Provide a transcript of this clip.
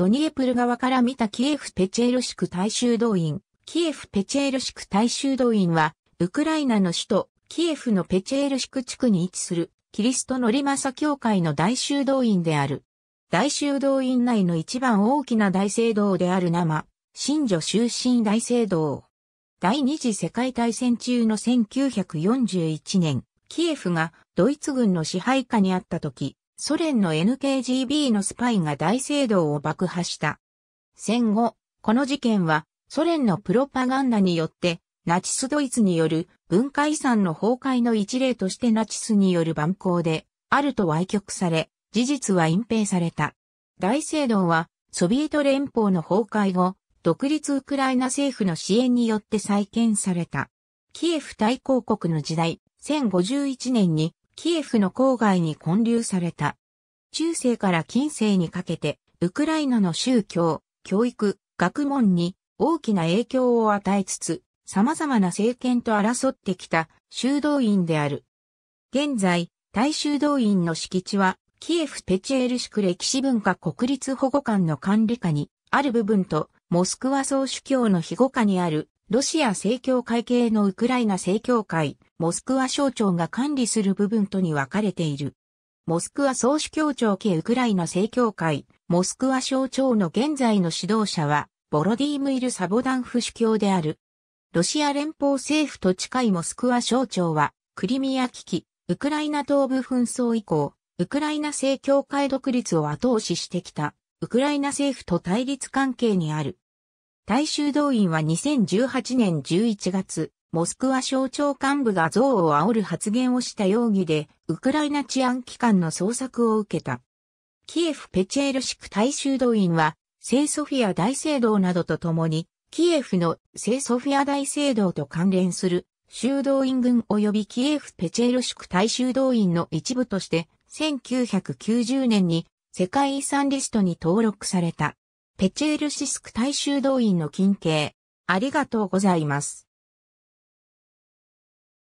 ドニエプル側から見たキエフ・ペチェールシク大衆動員。キエフ・ペチェールシク大衆動員は、ウクライナの首都、キエフのペチェールシク地区に位置する、キリストのリマサ教会の大衆動員である。大衆動員内の一番大きな大聖堂である生、新女終身大聖堂。第二次世界大戦中の1941年、キエフがドイツ軍の支配下にあった時、ソ連の NKGB のスパイが大聖堂を爆破した。戦後、この事件はソ連のプロパガンダによってナチスドイツによる文化遺産の崩壊の一例としてナチスによる蛮行であると歪曲され、事実は隠蔽された。大聖堂はソビエト連邦の崩壊後、独立ウクライナ政府の支援によって再建された。キエフ大公国の時代、1051年にキエフの郊外に建立された。中世から近世にかけて、ウクライナの宗教、教育、学問に大きな影響を与えつつ、様々な政権と争ってきた修道院である。現在、大修道院の敷地は、キエフペチェールシク歴史文化国立保護館の管理下にある部分と、モスクワ総主教の庇護下にあるロシア正教会系のウクライナ正教会、モスクワ省庁が管理する部分とに分かれている。モスクワ総主教庁系ウクライナ正教会、モスクワ省庁の現在の指導者は、ボロディームイル・サボダンフ主教である。ロシア連邦政府と近いモスクワ省庁は、クリミア危機、ウクライナ東部紛争以降、ウクライナ正教会独立を後押ししてきた、ウクライナ政府と対立関係にある。大衆動員は2018年11月、モスクワ省庁幹部が憎悪を煽る発言をした容疑で、ウクライナ治安機関の捜索を受けた。キエフペチェールシク大修道院は、聖ソフィア大聖堂などとともに、キエフの聖ソフィア大聖堂と関連する修道院軍及びキエフペチェールシク大修道院の一部として、1990年に世界遺産リストに登録された。ペチェールシスク大修道院の近景。ありがとうございます。